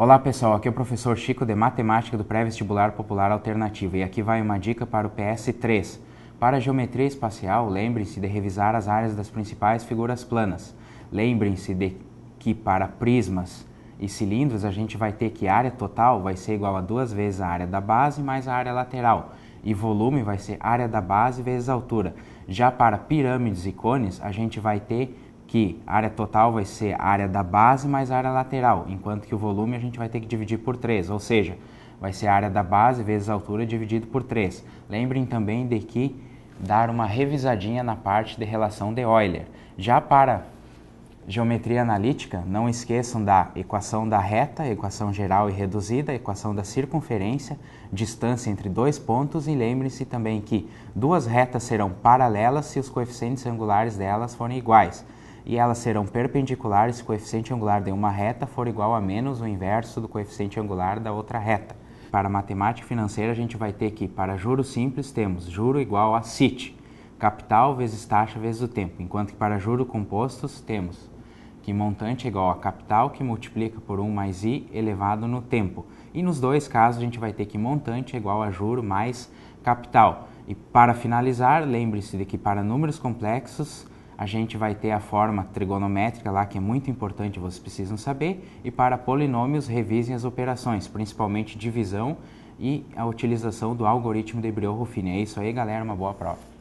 Olá pessoal, aqui é o professor Chico de Matemática do Pré-Vestibular Popular Alternativa e aqui vai uma dica para o PS3. Para geometria espacial, lembrem-se de revisar as áreas das principais figuras planas. Lembrem-se de que para prismas e cilindros a gente vai ter que a área total vai ser igual a duas vezes a área da base mais a área lateral e volume vai ser área da base vezes altura. Já para pirâmides e cones a gente vai ter que a área total vai ser a área da base mais a área lateral, enquanto que o volume a gente vai ter que dividir por 3, ou seja, vai ser a área da base vezes a altura dividido por 3. Lembrem também de que dar uma revisadinha na parte de relação de Euler. Já para geometria analítica, não esqueçam da equação da reta, equação geral e reduzida, equação da circunferência, distância entre dois pontos e lembrem-se também que duas retas serão paralelas se os coeficientes angulares delas forem iguais e elas serão perpendiculares se o coeficiente angular de uma reta for igual a menos o inverso do coeficiente angular da outra reta. Para matemática financeira, a gente vai ter que, para juros simples, temos juro igual a CIT, capital vezes taxa vezes o tempo, enquanto que para juros compostos temos que montante é igual a capital que multiplica por 1 mais i elevado no tempo. E nos dois casos a gente vai ter que montante é igual a juro mais capital. E para finalizar, lembre-se de que para números complexos a gente vai ter a forma trigonométrica lá, que é muito importante, vocês precisam saber. E para polinômios, revisem as operações, principalmente divisão e a utilização do algoritmo de Briol-Ruffini. É isso aí, galera, uma boa prova.